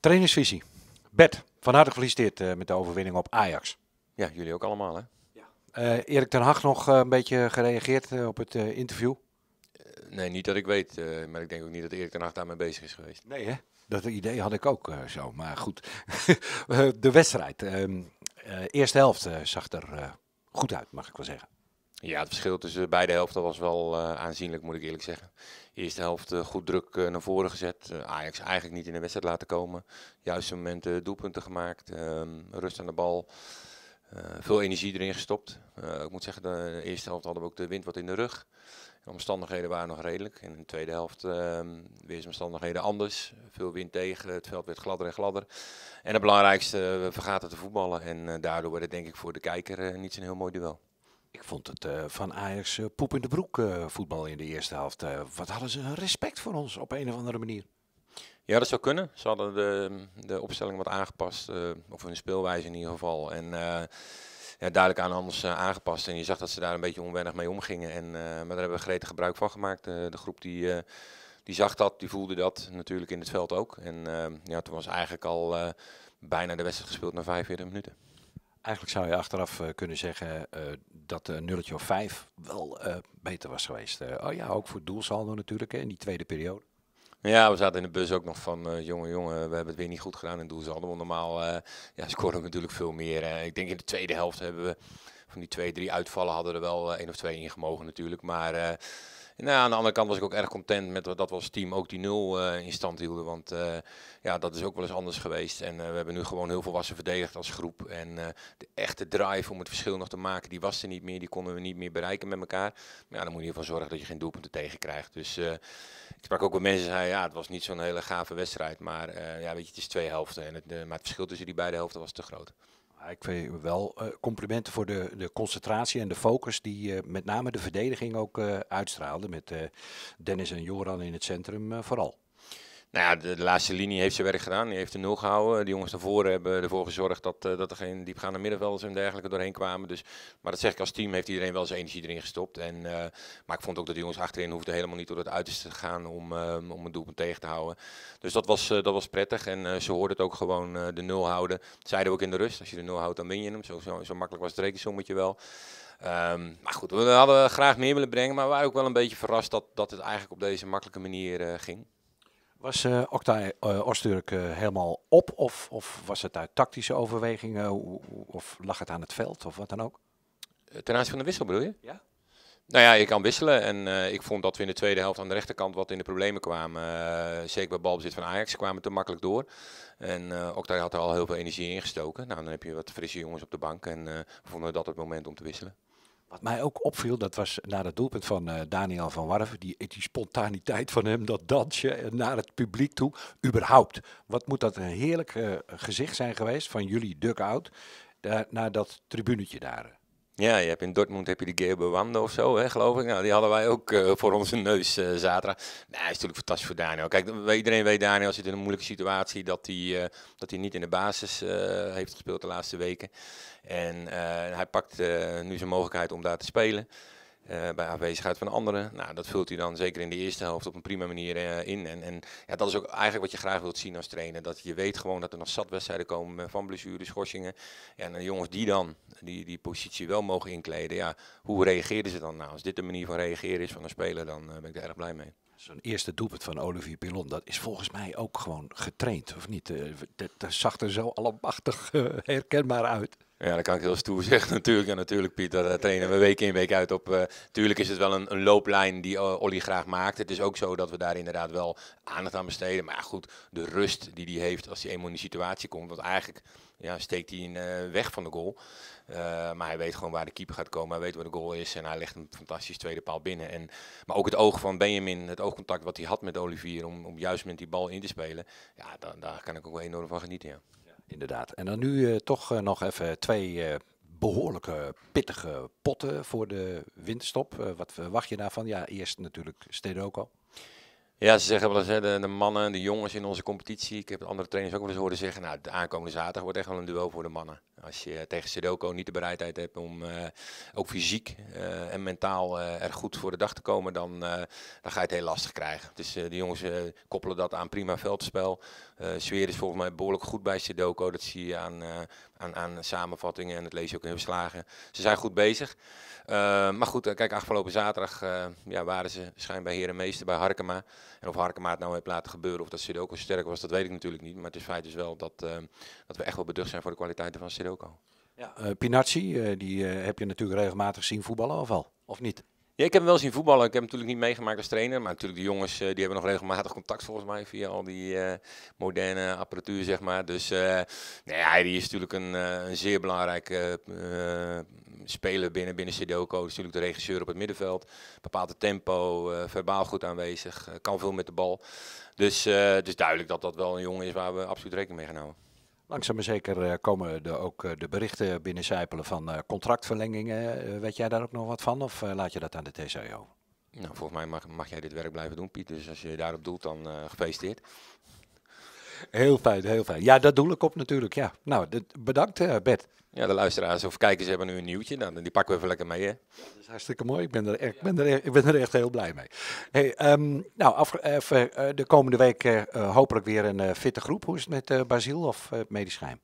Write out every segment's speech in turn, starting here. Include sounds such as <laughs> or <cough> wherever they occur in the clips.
Trainersvisie. Bert, van harte gefeliciteerd eh, met de overwinning op Ajax. Ja, jullie ook allemaal hè? Ja. Eh, Erik ten Hag nog eh, een beetje gereageerd op het interview? nee, niet dat ik weet. maar ik denk ook niet dat Erik ten Hag daarmee bezig is geweest. Nee hè? Dat idee had ik ook zo. Maar goed, <laughs> de wedstrijd. Um, eerste helft zag er goed uit, mag ik wel zeggen. Ja, het verschil tussen beide helften was wel eh, aanzienlijk, moet ik eerlijk zeggen. eerste helft eh, goed druk eh, naar voren gezet. Ajax eigenlijk niet in de wedstrijd laten komen. Juiste momenten doelpunten gemaakt. Ehm, rust aan de bal. veel energie erin gestopt. ik moet zeggen, de eerste helft hadden we ook de wind wat in de rug. De omstandigheden waren nog redelijk. in de tweede helft ehm, weer omstandigheden anders. Veel wind tegen. Het veld werd gladder en gladder. En het belangrijkste, we vergaten te voetballen. En daardoor werd het denk ik voor de kijker niet zo'n heel mooi duel. Ik vond het eh, van Ajax eh, poep in de broek eh, voetbal in de eerste helft. wat hadden ze een respect voor ons op een of andere manier. Ja, dat zou kunnen. Ze hadden de, de opstelling wat aangepast, of hun speelwijze in ieder geval. En ja, duidelijk aan anders aangepast. En je zag dat ze daar een beetje onwennig mee omgingen. En, maar daar hebben we gretig gebruik van gemaakt. de groep die, die zag dat, die voelde dat natuurlijk in het veld ook. En ja, toen was eigenlijk al bijna de wedstrijd gespeeld na 45 minuten. Eigenlijk zou je achteraf eh, kunnen zeggen eh, dat een eh, nulletje of vijf wel beter was geweest. oh ja, ook voor doelsaldo natuurlijk hè, in die tweede periode. Ja, we zaten in de bus ook nog van, jongen, jongen, we hebben het weer niet goed gedaan in doelsaldo Want normaal uh, ja, scoren we natuurlijk veel meer. ik denk in de tweede helft hebben we van die twee, drie uitvallen hadden er wel één of twee ingemogen natuurlijk. Maar nou, aan de andere kant was ik ook erg content met dat we als team ook die nul eh, in stand hielden. Want eh, ja, dat is ook wel eens anders geweest. En eh, we hebben nu gewoon heel veel wassen verdedigd als groep. En de echte drive om het verschil nog te maken, die was er niet meer. Die konden we niet meer bereiken met elkaar. Maar ja, dan moet je in ieder geval zorgen dat je geen doelpunten tegen krijgt. Dus ik sprak ook met mensen en zeiden, ja, het was niet zo'n hele gave wedstrijd. Maar ja, weet je, het is twee helften. En het, maar het verschil tussen die beide helften was te groot ik vind wel eh, complimenten voor de, de concentratie en de focus die eh, met name de verdediging ook eh, uitstraalde. Met Dennis en Joran in het centrum vooral. Nou de, laatste linie heeft zijn werk gedaan. Die heeft de nul gehouden. De jongens daarvoor hebben ervoor gezorgd dat, eh, dat er geen diepgaande middenvelders en dergelijke doorheen kwamen. Dus, maar dat zeg ik als team, heeft iedereen wel zijn energie erin gestopt. En, eh, maar ik vond ook dat de jongens achterin hoefden helemaal niet door het uiterste te gaan om, uh, om het doelpunt tegen te houden. Dus dat was, dat was prettig. En ze hoorden het ook gewoon de nul houden. Dat zeiden we ook in de rust. Als je de nul houdt, dan win je hem. Zo, zo, zo makkelijk was het rekensommetje wel. Ehm, maar goed, we hadden graag meer willen brengen, maar we waren ook wel een beetje verrast dat, dat het eigenlijk op deze makkelijke manier ging. Was uh, Oktay uh, helemaal op of, of, was het uit tactische overwegingen of lag het aan het veld of wat dan ook? Eh, ten aanzien van de wissel bedoel je? Ja. Nou ja, je kan wisselen en eh, ik vond dat we in de tweede helft aan de rechterkant wat in de problemen kwamen. Eh, zeker bij balbezit van Ajax kwamen kwamen te makkelijk door. En uh, Oktay had er al heel veel energie in gestoken. Nou, dan heb je wat frisse jongens op de bank en we vonden dat het moment om te wisselen. Wat mij ook opviel, dat was na het doelpunt van eh, Daniel van Warven, die, die, spontaniteit van hem, dat dansje eh, naar het publiek toe. Überhaupt, wat moet dat een heerlijk eh, gezicht zijn geweest van jullie duckout, daar, naar dat tribunetje daar. Ja, je hebt in Dortmund heb je die Geo Wanda of zo, hè, geloof ik. Nou, die hadden wij ook eh, voor onze neus uh, zaterdag. Nou, is natuurlijk fantastisch voor Daniel. Kijk, iedereen weet Daniel zit in een moeilijke situatie dat hij, eh, dat hij niet in de basis heeft gespeeld de laatste weken. En hij pakt nu zijn mogelijkheid om daar te spelen. Uh, bij afwezigheid van anderen. Nou, dat vult hij dan zeker in de eerste helft op een prima manier in. En, en ja, dat is ook eigenlijk wat je graag wilt zien als trainer. Dat je weet gewoon dat er nog zat wedstrijden komen van blessures, schorsingen. Ja, en de jongens die dan die, die positie wel mogen inkleden. Ja, hoe reageerden ze dan nou? Als dit de manier van reageren is van een speler, dan eh, ben ik daar erg blij mee. Zo'n eerste doelpunt van Olivier Pilon, dat is volgens mij ook gewoon getraind, of niet? Eh, dat, zag er zo allemachtig eh, herkenbaar uit. Ja, dat kan ik heel stoer <laughs> zeggen natuurlijk. En natuurlijk, Piet, daar eh, trainen we week in, week uit op. Uh, tuurlijk is het wel een, een looplijn die uh, Olly graag maakt. Het is ook zo dat we daar inderdaad wel aandacht aan besteden. Maar ja, goed, de rust die hij heeft als hij eenmaal in die situatie komt. Want eigenlijk ja, steekt hij een weg van de goal. maar hij weet gewoon waar de keeper gaat komen. Hij weet waar de goal is. En hij legt een fantastisch tweede paal binnen. En, maar ook het oog van Benjamin, het oogcontact wat hij had met Olivier. om, om juist met die bal in te spelen. Ja, daar, daar kan ik ook wel enorm van genieten. Ja inderdaad. En dan nu eh, toch eh, nog even twee eh, behoorlijke pittige potten voor de winterstop. wat verwacht je daarvan? Ja, eerst natuurlijk Stedoco. Ja, ze zeggen wel eens, de, mannen en de jongens in onze competitie. Ik heb andere trainers ook wel eens horen zeggen, nou, de aankomende zaterdag wordt echt wel een duo voor de mannen. Als je tegen Sedoko niet de bereidheid hebt om eh, ook fysiek eh, en mentaal eh, er goed voor de dag te komen, dan, dan ga je het heel lastig krijgen. Dus de jongens koppelen dat aan prima veldspel. Sfeer is volgens mij behoorlijk goed bij Sedoko. Dat zie je aan, aan, aan samenvattingen en dat lees je ook in verslagen. Ze zijn goed bezig. maar goed, kijk, afgelopen zaterdag ja, waren ze schijnbaar heer en meester bij Harkema. En of Harkema het nou heeft laten gebeuren of dat Sedoko sterk was, dat weet ik natuurlijk niet. Maar het is feit is dus wel dat, dat we echt wel beducht zijn voor de kwaliteiten van Sudoku ook al. Ja. Uh, eh, Pinazzi, eh, die eh, heb je natuurlijk regelmatig zien voetballen of al? Of niet? Ja, ik heb hem wel zien voetballen. Ik heb hem natuurlijk niet meegemaakt als trainer. Maar natuurlijk, de jongens die hebben nog regelmatig contact volgens mij via al die moderne apparatuur, zeg maar. Dus nee, hij die is natuurlijk een, een zeer belangrijke speler binnen, binnen Hij Is natuurlijk de regisseur op het middenveld. Bepaalt het tempo, verbaal goed aanwezig, kan veel met de bal. Dus het is duidelijk dat dat wel een jongen is waar we absoluut rekening mee gaan houden. Langzaam maar zeker eh, komen er ook eh, de berichten binnencijpelen van eh, contractverlengingen. Weet jij daar ook nog wat van of laat je dat aan de TCO? Nou, volgens mij mag, mag jij dit werk blijven doen, Piet. Dus als je daarop doelt, dan uh, gefeliciteerd. Heel fijn, heel fijn. Ja, dat doel ik op natuurlijk. Ja. Nou, bedankt, Bert. Ja, de luisteraars of kijkers hebben nu een nieuwtje. Dan nou, die pakken we even lekker mee. Hè? dat is hartstikke mooi. Ik ben er, echt, ik ben er, e- ik ben er echt heel blij mee. Hey, ehm, nou, af, even, eh, de komende week eh, hopelijk weer een uh, fitte groep. Hoe is het met uh, Basiel of medisch geheim?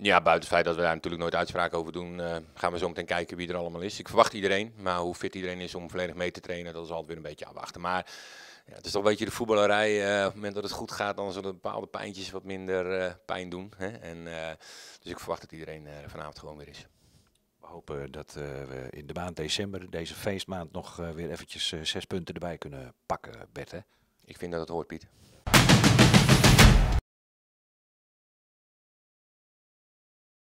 Ja, buiten het feit dat we daar natuurlijk nooit uitspraken over doen, eh, gaan we zo meteen kijken wie er allemaal is. Ik verwacht iedereen, maar hoe fit iedereen is om volledig mee te trainen, dat is altijd weer een beetje afwachten. Maar ja, het is toch een beetje de voetballerij. Eh, op het moment dat het goed gaat, dan zullen bepaalde pijntjes wat minder eh, pijn doen. Hè? En, dus ik verwacht dat iedereen vanavond gewoon weer is. We hopen dat we in de maand december, deze feestmaand, nog weer eventjes zes punten erbij kunnen pakken, Bert. Hè? Ik vind dat het hoort, Piet.